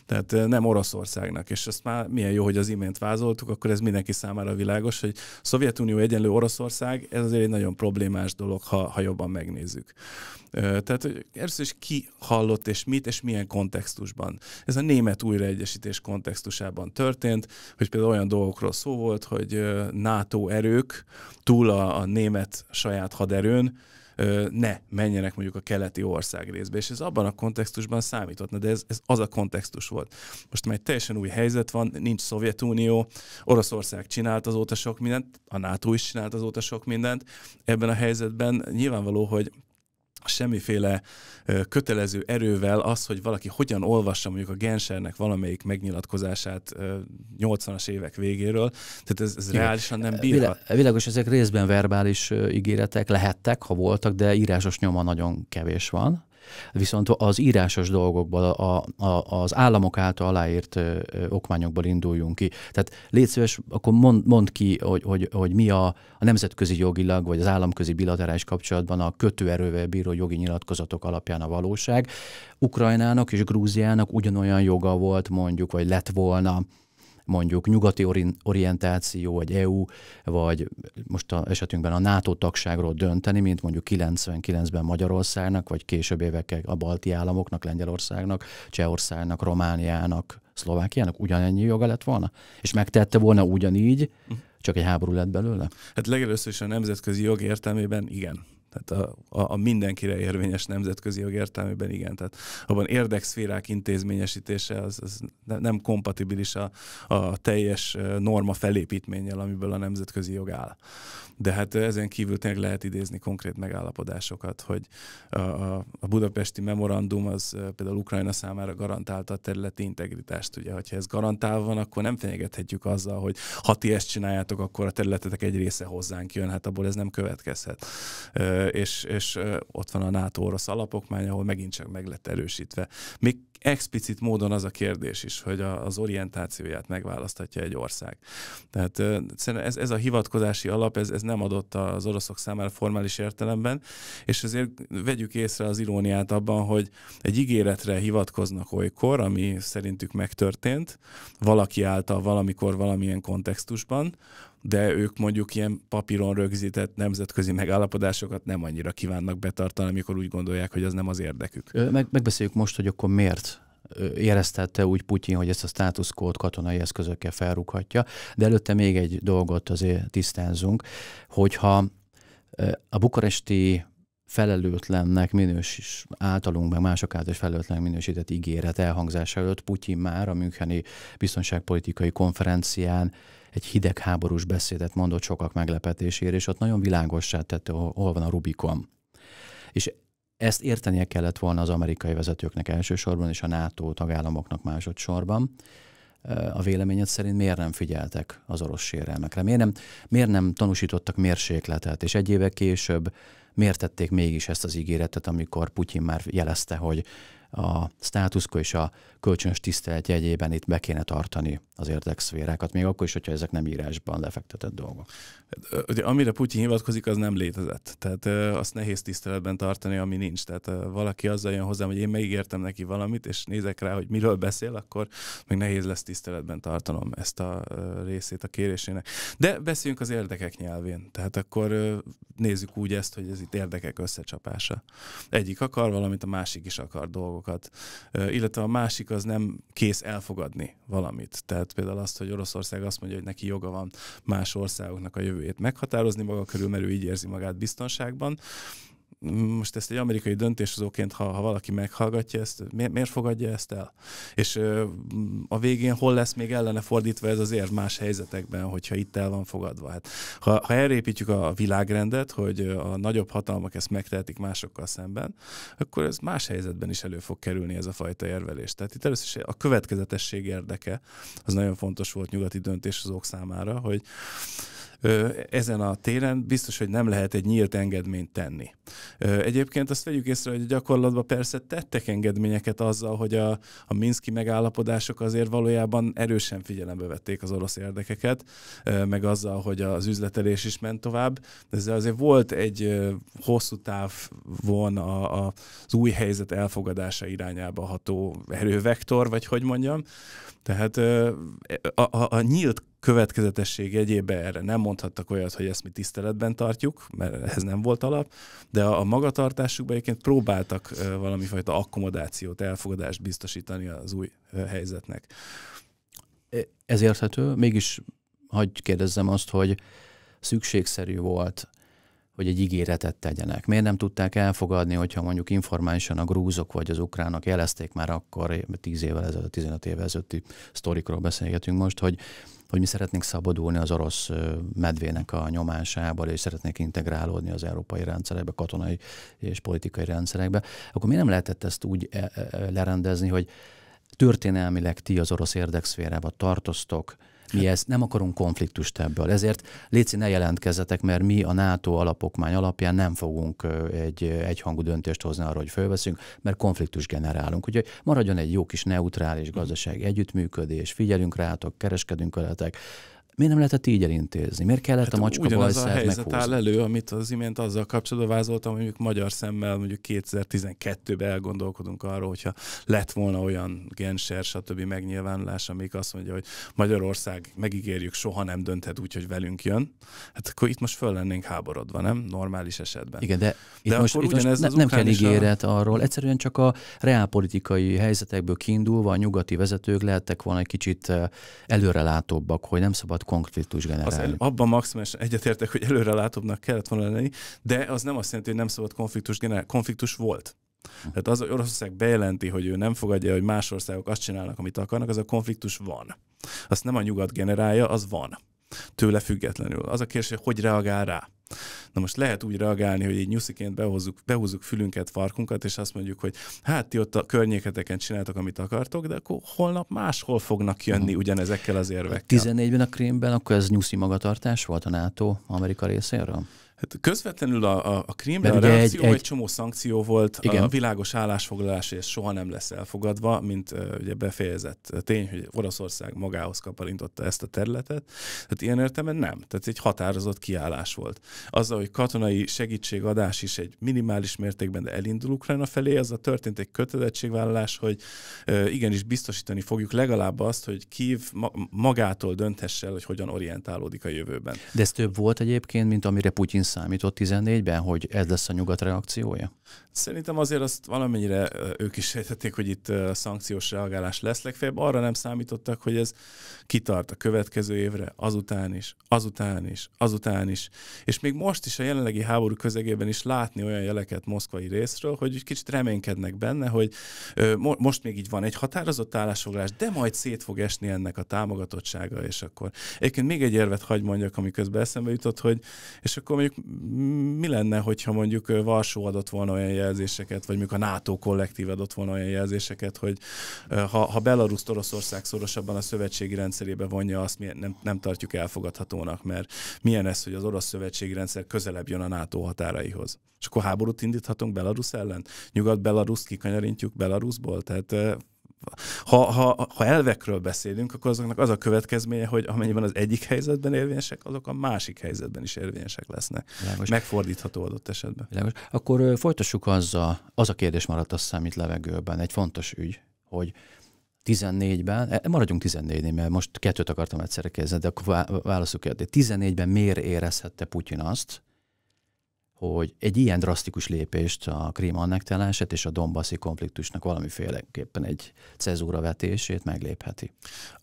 Tehát eh, nem Oroszországnak, és ezt már milyen jó, hogy az imént vázoltuk, akkor ez mindenki számára világos, hogy Szovjetunió egyenlő Oroszország, ez azért egy nagyon problémás dolog, ha, ha jobban megnézzük. Tehát hogy először is ki hallott, és mit, és milyen kontextusban. Ez a német újraegyesítés kontextusában történt, hogy például olyan dolgokról szó volt, hogy NATO erők túl a, a német saját haderőn, ne menjenek mondjuk a keleti ország részbe. És ez abban a kontextusban számíthatna, de ez, ez az a kontextus volt. Most már egy teljesen új helyzet van, nincs Szovjetunió, Oroszország csinált azóta sok mindent, a NATO is csinált azóta sok mindent. Ebben a helyzetben nyilvánvaló, hogy semmiféle kötelező erővel az, hogy valaki hogyan olvassa mondjuk a Gensernek valamelyik megnyilatkozását 80-as évek végéről, tehát ez, ez reálisan nem bírhat. Világos, ezek részben verbális ígéretek lehettek, ha voltak, de írásos nyoma nagyon kevés van. Viszont az írásos dolgokból, a, a, az államok által aláírt ö, ö, okmányokból induljunk ki. Tehát légy szíves, akkor mond, mond ki, hogy, hogy, hogy mi a, a nemzetközi jogilag, vagy az államközi bilaterális kapcsolatban a kötőerővel bíró jogi nyilatkozatok alapján a valóság. Ukrajnának és Grúziának ugyanolyan joga volt mondjuk, vagy lett volna mondjuk nyugati orientáció, egy EU, vagy most a esetünkben a NATO tagságról dönteni, mint mondjuk 99-ben Magyarországnak, vagy később évekkel a balti államoknak, Lengyelországnak, Csehországnak, Romániának, Szlovákiának ugyanennyi joga lett volna? És megtette volna ugyanígy, mhm. csak egy háború lett belőle? Hát legelőször is a nemzetközi jog értelmében igen. Tehát a, a, a mindenkire érvényes nemzetközi jog értelmében igen. Tehát abban érdekszférák intézményesítése az, az nem kompatibilis a, a teljes norma felépítménnyel, amiből a nemzetközi jog áll. De hát ezen kívül tényleg lehet idézni konkrét megállapodásokat, hogy a, a budapesti memorandum az például Ukrajna számára garantálta a területi integritást. Ugye, hogyha ez garantálva van, akkor nem fenyegethetjük azzal, hogy ha ti ezt csináljátok, akkor a területetek egy része hozzánk jön, hát abból ez nem következhet és, és ott van a NATO-orosz alapokmány, ahol megint csak meg lett erősítve. Még explicit módon az a kérdés is, hogy a, az orientációját megválasztatja egy ország. Tehát ez, ez a hivatkozási alap, ez, ez nem adott az oroszok számára formális értelemben, és azért vegyük észre az iróniát abban, hogy egy ígéretre hivatkoznak olykor, ami szerintük megtörtént, valaki által valamikor valamilyen kontextusban, de ők mondjuk ilyen papíron rögzített nemzetközi megállapodásokat nem annyira kívánnak betartani, amikor úgy gondolják, hogy az nem az érdekük. Meg, megbeszéljük most, hogy akkor miért éreztette úgy Putyin, hogy ezt a státuszkót katonai eszközökkel felrúghatja, de előtte még egy dolgot azért tisztázzunk, hogyha a bukaresti felelőtlennek minős, általunk meg mások által is felelőtlennek minősített ígéret elhangzása előtt Putyin már a Müncheni biztonságpolitikai konferencián egy hidegháborús beszédet mondott sokak meglepetésére, és ott nagyon világossá tette, hol van a Rubikon. És ezt értenie kellett volna az amerikai vezetőknek elsősorban, és a NATO tagállamoknak másodszorban. A véleményed szerint miért nem figyeltek az orosz sérelmekre? Miért nem, miért nem tanúsítottak mérsékletet? És egy éve később miért tették mégis ezt az ígéretet, amikor Putyin már jelezte, hogy a státuszko és a kölcsönös tisztelet jegyében itt be kéne tartani az érdekszférákat, még akkor is, hogyha ezek nem írásban lefektetett dolgok. Hát, ugye, amire Putyin hivatkozik, az nem létezett. Tehát ö, azt nehéz tiszteletben tartani, ami nincs. Tehát ö, valaki azzal jön hozzám, hogy én megígértem neki valamit, és nézek rá, hogy miről beszél, akkor még nehéz lesz tiszteletben tartanom ezt a ö, részét a kérésének. De beszéljünk az érdekek nyelvén. Tehát akkor ö, nézzük úgy ezt, hogy ez itt érdekek összecsapása. Egyik akar valamit, a másik is akar dolgokat dolgokat. Illetve a másik az nem kész elfogadni valamit. Tehát például azt, hogy Oroszország azt mondja, hogy neki joga van más országoknak a jövőjét meghatározni maga körül, mert ő így érzi magát biztonságban most ezt egy amerikai döntéshozóként, ha, ha valaki meghallgatja ezt, miért, miért fogadja ezt el? És ö, a végén hol lesz még ellene fordítva ez az érv más helyzetekben, hogyha itt el van fogadva? Hát, ha, ha elrépítjük a világrendet, hogy a nagyobb hatalmak ezt megtehetik másokkal szemben, akkor ez más helyzetben is elő fog kerülni ez a fajta érvelés. Tehát itt először is a következetesség érdeke, az nagyon fontos volt nyugati döntéshozók számára, hogy ezen a téren biztos, hogy nem lehet egy nyílt engedményt tenni. Egyébként azt vegyük észre, hogy gyakorlatban persze tettek engedményeket azzal, hogy a, a Minszki megállapodások azért valójában erősen figyelembe vették az orosz érdekeket, meg azzal, hogy az üzletelés is ment tovább. Ez azért volt egy hosszú távon a, a, az új helyzet elfogadása irányába ható erővektor, vagy hogy mondjam. Tehát a, a, a nyílt következetesség egyébe erre nem mondhattak olyat, hogy ezt mi tiszteletben tartjuk, mert ehhez nem volt alap, de a, magatartásukban egyébként próbáltak valami akkomodációt, elfogadást biztosítani az új helyzetnek. E, ez érthető, mégis hagyj kérdezzem azt, hogy szükségszerű volt hogy egy ígéretet tegyenek. Miért nem tudták elfogadni, hogyha mondjuk informálisan a grúzok vagy az ukránok jelezték már akkor, 10 évvel ezelőtt, 15 évvel ezelőtti sztorikról beszélgetünk most, hogy hogy mi szeretnénk szabadulni az orosz medvének a nyomásából, és szeretnénk integrálódni az európai rendszerekbe, katonai és politikai rendszerekbe, akkor mi nem lehetett ezt úgy e, e, lerendezni, hogy történelmileg ti az orosz érdekszférába tartoztok, mi ezt nem akarunk konfliktust ebből. Ezért Léci, ne jelentkezzetek, mert mi a NATO alapokmány alapján nem fogunk egy egyhangú döntést hozni arról, hogy fölveszünk, mert konfliktus generálunk. Úgyhogy maradjon egy jó kis neutrális gazdaság együttműködés, figyelünk rátok, kereskedünk veletek, miért nem lehetett így elintézni? Miért kellett hát a macska ugyanaz a helyzet meghúzni? áll elő, amit az imént azzal kapcsolatban vázoltam, hogy mondjuk magyar szemmel mondjuk 2012-ben elgondolkodunk arról, hogyha lett volna olyan genser, stb. megnyilvánulás, amik azt mondja, hogy Magyarország megígérjük, soha nem dönthet úgy, hogy velünk jön, hát akkor itt most föl lennénk háborodva, nem? Normális esetben. Igen, de, itt de most, itt most ne, nem kell ígéret a... arról, egyszerűen csak a reálpolitikai helyzetekből kiindulva a nyugati vezetők lehettek volna egy kicsit eh, előrelátóbbak, hogy nem szabad konfliktus generálni. Az, abban maximális egyetértek, hogy látóbbnak kellett volna lenni, de az nem azt jelenti, hogy nem szabad konfliktus generálni. Konfliktus volt. Tehát az, hogy Oroszország bejelenti, hogy ő nem fogadja, hogy más országok azt csinálnak, amit akarnak, az a konfliktus van. Azt nem a nyugat generálja, az van tőle függetlenül. Az a kérdés, hogy hogy reagál rá. Na most lehet úgy reagálni, hogy így nyusziként behozzuk, behúzzuk fülünket, farkunkat, és azt mondjuk, hogy hát ti ott a környéketeken csináltok, amit akartok, de akkor holnap máshol fognak jönni mhm. ugyanezekkel az érvekkel. 14-ben a krémben, akkor ez nyuszi magatartás volt a NATO Amerika részéről? Hát közvetlenül a, a, a krímre a reakció egy, egy... egy csomó szankció volt, igen. a világos állásfoglalás, és soha nem lesz elfogadva, mint uh, ugye befejezett tény, hogy Oroszország magához kaparintotta ezt a területet. Tehát ilyen értelemben nem. Tehát egy határozott kiállás volt. Azzal, hogy katonai segítségadás is egy minimális mértékben, de elindul Ukrajna felé, az a történt egy kötelezettségvállalás, hogy uh, igenis biztosítani fogjuk legalább azt, hogy Kív ma- magától dönthesse el, hogy hogyan orientálódik a jövőben. De ez több volt egyébként, mint amire Putyin számított 14-ben, hogy ez lesz a nyugat reakciója? Szerintem azért azt valamennyire ők is sejtették, hogy itt szankciós reagálás lesz. Legfeljebb arra nem számítottak, hogy ez kitart a következő évre, azután is, azután is, azután is. És még most is a jelenlegi háború közegében is látni olyan jeleket moszkvai részről, hogy kicsit reménykednek benne, hogy most még így van egy határozott állásfoglalás, de majd szét fog esni ennek a támogatottsága, és akkor. Egyébként még egy érvet hagy mondjak, ami közben eszembe jutott, hogy és akkor mondjuk mi lenne, hogyha mondjuk Varsó adott volna olyan jelzéseket, vagy mondjuk a NATO kollektív adott volna olyan jelzéseket, hogy ha, ha Belarus Oroszország szorosabban a szövetségi rendszerébe vonja, azt mi nem, nem tartjuk elfogadhatónak, mert milyen ez, hogy az orosz szövetségi rendszer közelebb jön a NATO határaihoz. És akkor háborút indíthatunk Belarus ellen? nyugat belarus kikanyarintjuk Belarusból? Tehát ha, ha, ha elvekről beszélünk, akkor azoknak az a következménye, hogy amennyiben az egyik helyzetben érvényesek, azok a másik helyzetben is érvényesek lesznek. Lágos. Megfordítható adott esetben. Lágos. Akkor folytassuk azzal, az a kérdés maradt a számít levegőben, egy fontos ügy, hogy 14-ben, e, maradjunk 14-nél, mert most kettőt akartam egyszerre kérdezni, de akkor válaszuk 14-ben miért érezhette Putyin azt, hogy egy ilyen drasztikus lépést a krím annektálását és a Donbassi konfliktusnak valamiféleképpen egy cezúra vetését meglépheti.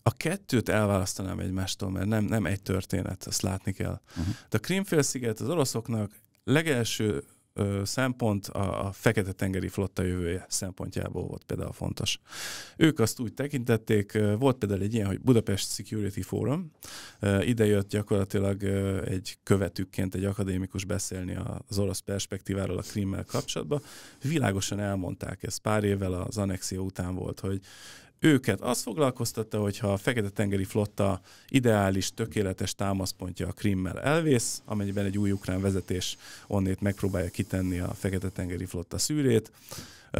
A kettőt elválasztanám egymástól, mert nem, nem egy történet, azt látni kell. Uh-huh. De a Krímfélsziget az oroszoknak legelső ö, szempont a, a Fekete-tengeri flotta jövője szempontjából volt például fontos. Ők azt úgy tekintették, volt például egy ilyen, hogy Budapest Security Forum, ide jött gyakorlatilag egy követükként egy akadémikus beszélni az orosz perspektíváról a krimmel kapcsolatban. Világosan elmondták, ezt pár évvel az annexió után volt, hogy őket azt foglalkoztatta, hogy ha a Fekete-tengeri flotta ideális, tökéletes támaszpontja a Krimmel elvész, amennyiben egy új ukrán vezetés onnét megpróbálja kitenni a Fekete-tengeri flotta szűrét,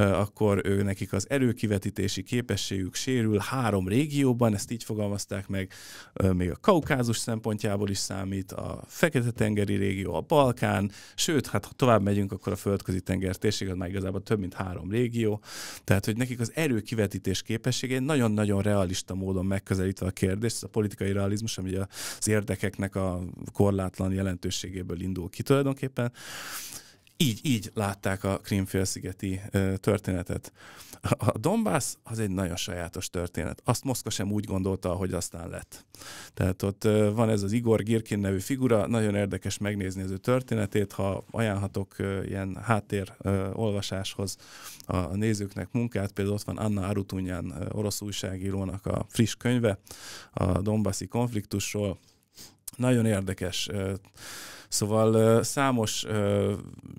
akkor ő nekik az erőkivetítési képességük sérül három régióban, ezt így fogalmazták meg, még a Kaukázus szempontjából is számít, a Fekete-tengeri régió, a Balkán, sőt, hát ha tovább megyünk, akkor a földközi tenger térség, az már igazából több mint három régió, tehát hogy nekik az erőkivetítés képessége nagyon-nagyon realista módon megközelítve a kérdést, ez a politikai realizmus, ami az érdekeknek a korlátlan jelentőségéből indul ki tulajdonképpen, így, így látták a Krimfélszigeti történetet. A Donbass az egy nagyon sajátos történet. Azt Moszkva sem úgy gondolta, hogy aztán lett. Tehát ott van ez az Igor Girkin nevű figura, nagyon érdekes megnézni az ő történetét, ha ajánlhatok ilyen háttér olvasáshoz a nézőknek munkát, például ott van Anna Arutunyán, orosz újságírónak a friss könyve a Donbassi konfliktusról. Nagyon érdekes Szóval számos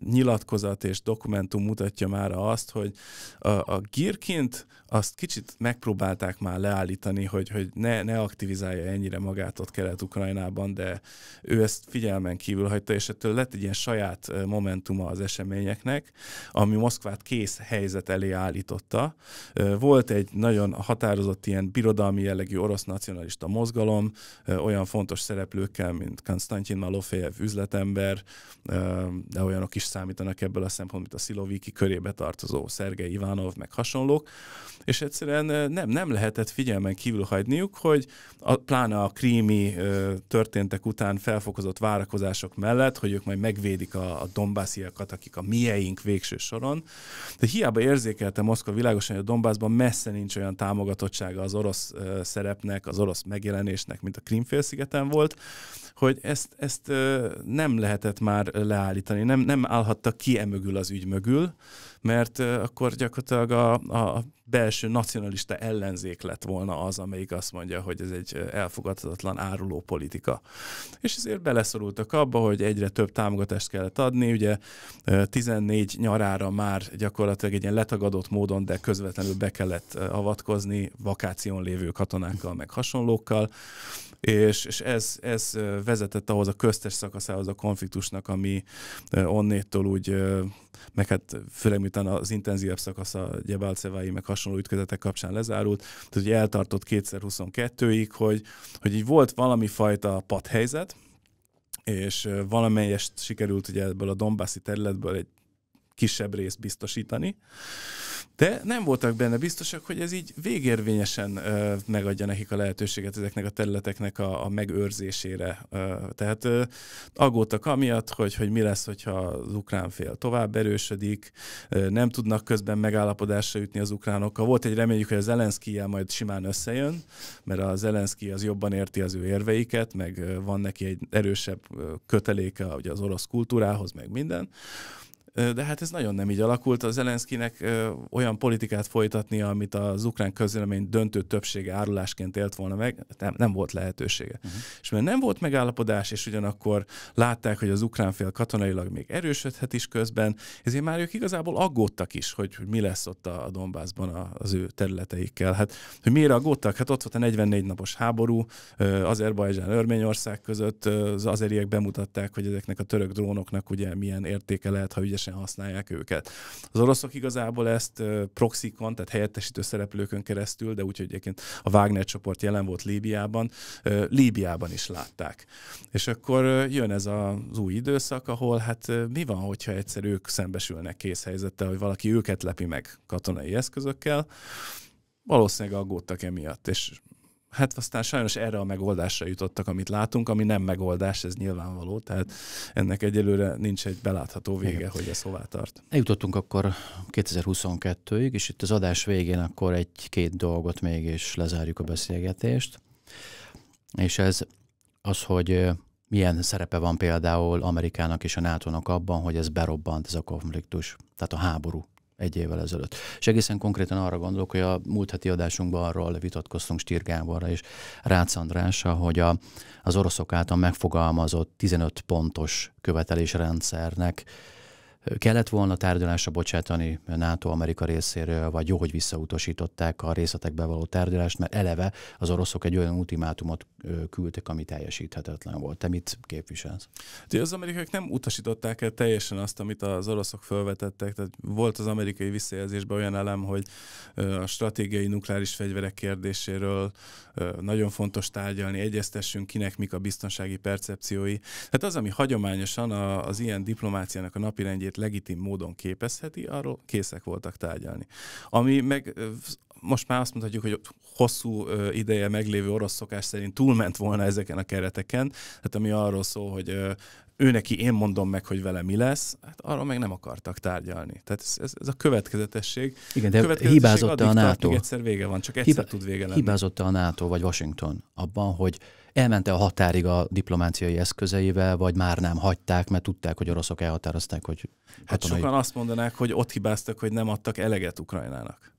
nyilatkozat és dokumentum mutatja már azt, hogy a, a Girkint azt kicsit megpróbálták már leállítani, hogy, hogy ne, ne aktivizálja ennyire magát ott Kelet-Ukrajnában, de ő ezt figyelmen kívül hagyta, és ettől lett egy ilyen saját momentuma az eseményeknek, ami Moszkvát kész helyzet elé állította. Volt egy nagyon határozott ilyen birodalmi jellegű orosz nacionalista mozgalom, olyan fontos szereplőkkel, mint Konstantin Malofejev üzlet ember, de olyanok is számítanak ebből a szempontból, mint a Sziloviki körébe tartozó Szergei Ivánov, meg hasonlók, és egyszerűen nem, nem lehetett figyelmen kívül hagyniuk, hogy a, pláne a krími történtek után felfokozott várakozások mellett, hogy ők majd megvédik a, a dombásziakat, akik a mieink végső soron. De hiába érzékelte Moszkva világosan, hogy a Dombászban messze nincs olyan támogatottsága az orosz szerepnek, az orosz megjelenésnek, mint a Krímfélszigeten volt, hogy ezt, ezt nem lehetett már leállítani, nem, nem állhatta ki emögül az ügy mögül, mert akkor gyakorlatilag a, a belső nacionalista ellenzék lett volna az, amelyik azt mondja, hogy ez egy elfogadhatatlan áruló politika. És ezért beleszorultak abba, hogy egyre több támogatást kellett adni, ugye 14 nyarára már gyakorlatilag egy ilyen letagadott módon, de közvetlenül be kellett avatkozni vakáción lévő katonákkal, meg hasonlókkal, és, és ez, ez vezetett ahhoz a köztes szakaszához a konfliktusnak, ami onnétól úgy, meg hát főleg miután az intenzívebb szakasza Gyebálcevái meg hasonló ütközetek kapcsán lezárult, tehát ugye eltartott 2022-ig, hogy, hogy így volt valami fajta padhelyzet, és valamelyest sikerült ugye ebből a Dombászi területből egy kisebb részt biztosítani. De nem voltak benne biztosak, hogy ez így végérvényesen ö, megadja nekik a lehetőséget ezeknek a területeknek a, a megőrzésére. Ö, tehát ö, aggódtak amiatt, hogy, hogy mi lesz, hogyha az ukrán fél tovább erősödik, ö, nem tudnak közben megállapodásra jutni az ukránokkal. Volt egy reményük, hogy az Zelenszkijel majd simán összejön, mert a Zelenszki az jobban érti az ő érveiket, meg van neki egy erősebb köteléke ugye az orosz kultúrához, meg minden. De hát ez nagyon nem így alakult. Az Zelenszkinek olyan politikát folytatnia, amit az ukrán közvélemény döntő többsége árulásként élt volna meg, hát nem, nem volt lehetősége. Uh-huh. És mert nem volt megállapodás, és ugyanakkor látták, hogy az ukrán fél katonailag még erősödhet is közben, ezért már ők igazából aggódtak is, hogy, hogy mi lesz ott a Donbassban az ő területeikkel. Hát, hogy miért aggódtak? Hát ott volt a 44 napos háború, Azerbajdzsán, Örményország között az azeriek bemutatták, hogy ezeknek a török drónoknak ugye milyen értéke lehet, ha ügyes rendszeresen használják őket. Az oroszok igazából ezt proxikon, tehát helyettesítő szereplőkön keresztül, de úgy, hogy egyébként a Wagner csoport jelen volt Líbiában, Líbiában is látták. És akkor jön ez az új időszak, ahol hát mi van, hogyha egyszer ők szembesülnek helyzettel, hogy valaki őket lepi meg katonai eszközökkel, valószínűleg aggódtak emiatt, és hát aztán sajnos erre a megoldásra jutottak, amit látunk, ami nem megoldás, ez nyilvánvaló, tehát ennek egyelőre nincs egy belátható vége, Igen. hogy ez hová tart. Eljutottunk akkor 2022-ig, és itt az adás végén akkor egy-két dolgot mégis lezárjuk a beszélgetést, és ez az, hogy milyen szerepe van például Amerikának és a NATO-nak abban, hogy ez berobbant, ez a konfliktus, tehát a háború egy évvel ezelőtt. És egészen konkrétan arra gondolok, hogy a múlt heti adásunkban arról vitatkoztunk Stír Gáborra és Rácz Andrással, hogy a, az oroszok által megfogalmazott 15 pontos követelésrendszernek kellett volna tárgyalásra bocsátani NATO-Amerika részéről, vagy jó, hogy visszautasították a részletekbe való tárgyalást, mert eleve az oroszok egy olyan ultimátumot küldtek, ami teljesíthetetlen volt. Te mit képviselsz? De hát, az amerikaiak nem utasították el teljesen azt, amit az oroszok felvetettek. Tehát volt az amerikai visszajelzésben olyan elem, hogy a stratégiai nukleáris fegyverek kérdéséről nagyon fontos tárgyalni, egyeztessünk kinek mik a biztonsági percepciói. Tehát az, ami hagyományosan az ilyen diplomáciának a napirendjét legitim módon képezheti, arról készek voltak tárgyalni. Ami meg most már azt mondhatjuk, hogy hosszú ideje meglévő orosz szokás szerint túlment volna ezeken a kereteken, Hát ami arról szól, hogy ő neki én mondom meg, hogy vele mi lesz, hát arról meg nem akartak tárgyalni. Tehát ez, ez, ez a következetesség. Igen, de következetesség hibázott a NATO. Tart, egyszer vége van, csak egyszer Hiba, tud vége lenni. Hibázott a NATO vagy Washington abban, hogy elmente a határig a diplomáciai eszközeivel, vagy már nem hagyták, mert tudták, hogy oroszok elhatározták, hogy hát katonai... Hát sokan azt mondanák, hogy ott hibáztak, hogy nem adtak eleget Ukrajnának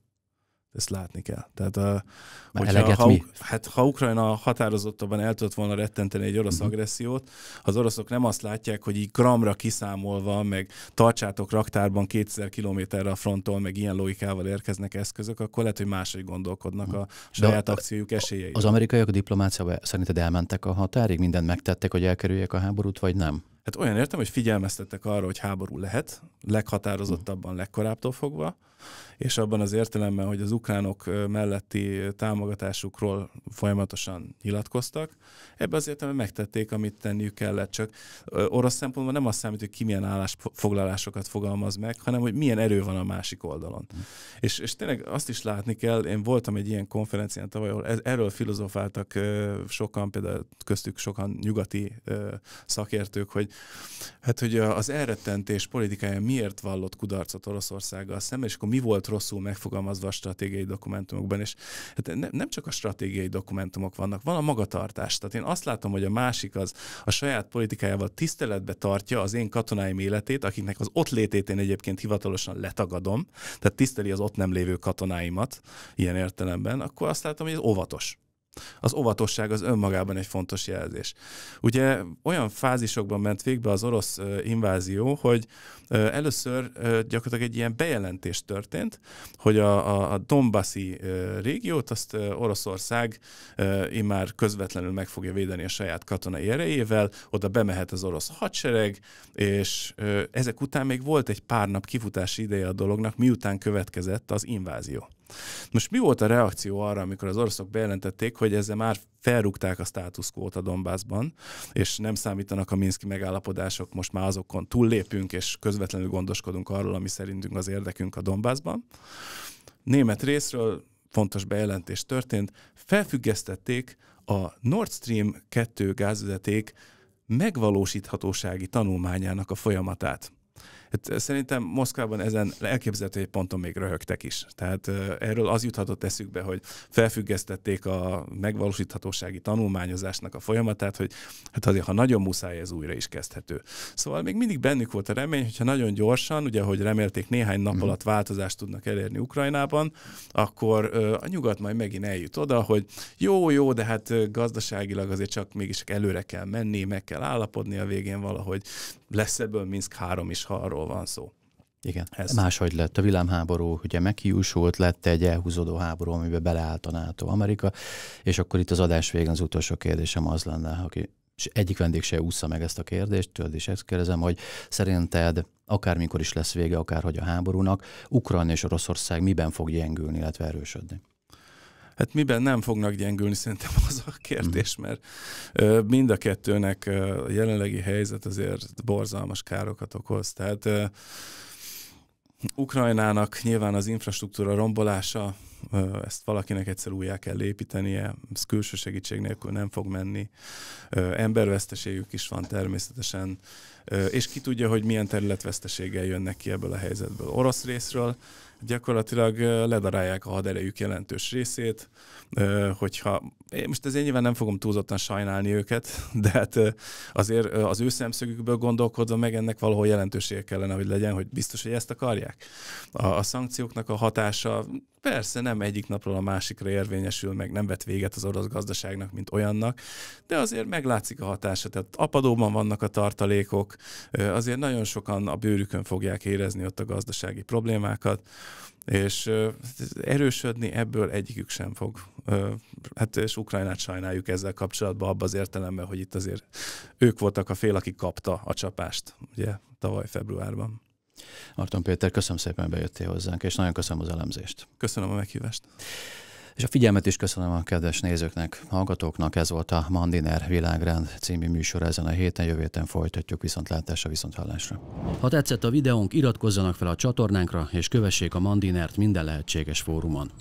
ezt látni kell. Tehát, a, hogyha, ha, Hát, ha Ukrajna határozottabban el tudott volna rettenteni egy orosz uh-huh. agressziót, az oroszok nem azt látják, hogy így gramra kiszámolva, meg tartsátok raktárban 2000 kilométerre a fronton, meg ilyen logikával érkeznek eszközök, akkor lehet, hogy máshogy gondolkodnak uh-huh. a mhm. saját De akciójuk esélyei. Az amerikaiak a diplomáciába szerinted elmentek a határig? Mindent megtettek, hogy elkerüljék a háborút, vagy nem? Hát olyan értem, hogy figyelmeztettek arra, hogy háború lehet, leghatározottabban, legkorábbtól fogva és abban az értelemben, hogy az ukránok melletti támogatásukról folyamatosan nyilatkoztak. Ebben az értelemben megtették, amit tenniük kellett, csak orosz szempontból nem azt számít, hogy ki milyen állásfoglalásokat fogalmaz meg, hanem hogy milyen erő van a másik oldalon. Mm. És, és tényleg azt is látni kell, én voltam egy ilyen konferencián tavaly, ahol ez, erről filozofáltak sokan, például köztük sokan nyugati szakértők, hogy hát hogy az elrettentés politikája miért vallott kudarcot Oroszországgal szemben, és akkor akkor mi volt rosszul megfogalmazva a stratégiai dokumentumokban, és hát ne, nem csak a stratégiai dokumentumok vannak, van a magatartás. Tehát én azt látom, hogy a másik az a saját politikájával tiszteletbe tartja az én katonáim életét, akiknek az ott létét én egyébként hivatalosan letagadom, tehát tiszteli az ott nem lévő katonáimat ilyen értelemben, akkor azt látom, hogy ez óvatos. Az óvatosság az önmagában egy fontos jelzés. Ugye olyan fázisokban ment végbe az orosz invázió, hogy először gyakorlatilag egy ilyen bejelentés történt, hogy a, a, a Donbassi régiót azt Oroszország immár közvetlenül meg fogja védeni a saját katonai erejével, oda bemehet az orosz hadsereg, és ezek után még volt egy pár nap kifutási ideje a dolognak, miután következett az invázió. Most mi volt a reakció arra, amikor az oroszok bejelentették, hogy ezzel már felrúgták a státuszkót a Donbassban, és nem számítanak a minszki megállapodások, most már azokon túllépünk, és közvetlenül gondoskodunk arról, ami szerintünk az érdekünk a Donbassban. Német részről fontos bejelentés történt, felfüggesztették a Nord Stream 2 gázvezeték megvalósíthatósági tanulmányának a folyamatát. Hát, eh, szerintem Moszkvában ezen elképzelhető egy ponton még röhögtek is. Tehát eh, erről az juthatott eszükbe, hogy felfüggesztették a megvalósíthatósági tanulmányozásnak a folyamatát, hogy hát azért, ha nagyon muszáj, ez újra is kezdhető. Szóval még mindig bennük volt a remény, hogyha nagyon gyorsan, ugye hogy remélték néhány nap mhm. alatt változást tudnak elérni Ukrajnában, akkor eh, a nyugat majd megint eljut oda, hogy jó, jó, de hát gazdaságilag azért csak mégis előre kell menni, meg kell állapodni a végén valahogy, lesz ebből Minsk 3 is, ha arról van szó. Igen, ez. máshogy lett a világháború, ugye meghiúsult, lett egy elhúzódó háború, amiben beleállt a NATO Amerika, és akkor itt az adás végén az utolsó kérdésem az lenne, aki és egyik vendég se ússza meg ezt a kérdést, tőled is ezt kérdezem, hogy szerinted akármikor is lesz vége, akárhogy a háborúnak, Ukrajna és Oroszország miben fog gyengülni, illetve erősödni? Hát miben nem fognak gyengülni, szerintem *laughs* az a kérdés, mhm. mert mind a kettőnek a jelenlegi helyzet azért borzalmas károkat okoz. Tehát Ukrajnának nyilván az infrastruktúra rombolása, ezt valakinek egyszer újjá kell építenie, ez külső segítség nélkül nem fog menni. Emberveszteségük is van természetesen, és ki tudja, hogy milyen területveszteséggel jönnek ki ebből a helyzetből. Orosz részről gyakorlatilag ledarálják a haderejük jelentős részét, hogyha én most ezért nyilván nem fogom túlzottan sajnálni őket, de hát azért az ő szemszögükből gondolkodva meg ennek valahol jelentősége kellene, hogy legyen, hogy biztos, hogy ezt akarják. A, a szankcióknak a hatása persze nem egyik napról a másikra érvényesül, meg nem vet véget az orosz gazdaságnak, mint olyannak, de azért meglátszik a hatása. Tehát apadóban vannak a tartalékok, azért nagyon sokan a bőrükön fogják érezni ott a gazdasági problémákat, és erősödni ebből egyikük sem fog hát és Ukrajnát sajnáljuk ezzel kapcsolatban, abban az értelemben, hogy itt azért ők voltak a fél, aki kapta a csapást, ugye tavaly februárban. Arton Péter, köszönöm szépen, hogy bejöttél hozzánk, és nagyon köszönöm az elemzést. Köszönöm a meghívást. És a figyelmet is köszönöm a kedves nézőknek, hallgatóknak. Ez volt a Mandiner Világrend című műsor ezen a héten. Jövő héten folytatjuk viszontlátásra, viszonthallásra. Ha tetszett a videónk, iratkozzanak fel a csatornánkra, és kövessék a Mandinert minden lehetséges fórumon.